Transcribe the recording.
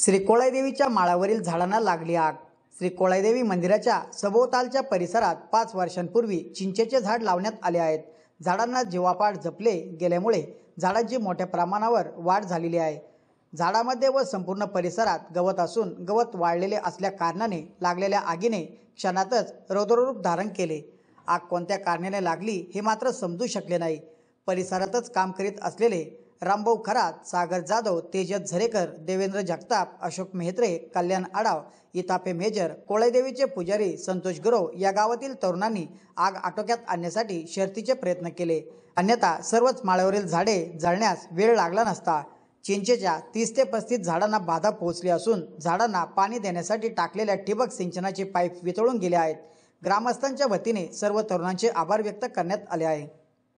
श्रीकोळाईदेवीच्या माळावरील झाडांना लागली आग श्रीकोळाईदेवी मंदिराच्या सभोवतालच्या परिसरात पाच वर्षांपूर्वी चिंचेचे झाड लावण्यात आले आहेत झाडांना जीवापाड जपले गेल्यामुळे झाडांची मोठ्या प्रमाणावर वाढ झालेली आहे झाडामध्ये व संपूर्ण परिसरात गवत असून गवत वाढलेले असल्या कारणाने लागलेल्या आगीने क्षणातच रौद्ररूप धारण केले आग कोणत्या कारणाने लागली हे मात्र समजू शकले नाही परिसरातच काम करीत असलेले रामभाऊ खरात सागर जाधव तेजस झरेकर देवेंद्र जगताप अशोक मेहत्रे कल्याण आडाव इतापे मेजर कोळेदेवीचे पुजारी संतोष गुरव या गावातील तरुणांनी आग आटोक्यात आणण्यासाठी शर्तीचे प्रयत्न केले अन्यथा सर्वच माळ्यावरील झाडे जळण्यास वेळ लागला नसता चिंचेच्या तीस ते पस्तीस झाडांना बाधा पोहोचली असून झाडांना पाणी देण्यासाठी टाकलेल्या ठिबक सिंचनाचे पाईप वितळून गेले आहेत ग्रामस्थांच्या वतीने सर्व तरुणांचे आभार व्यक्त करण्यात आले आहे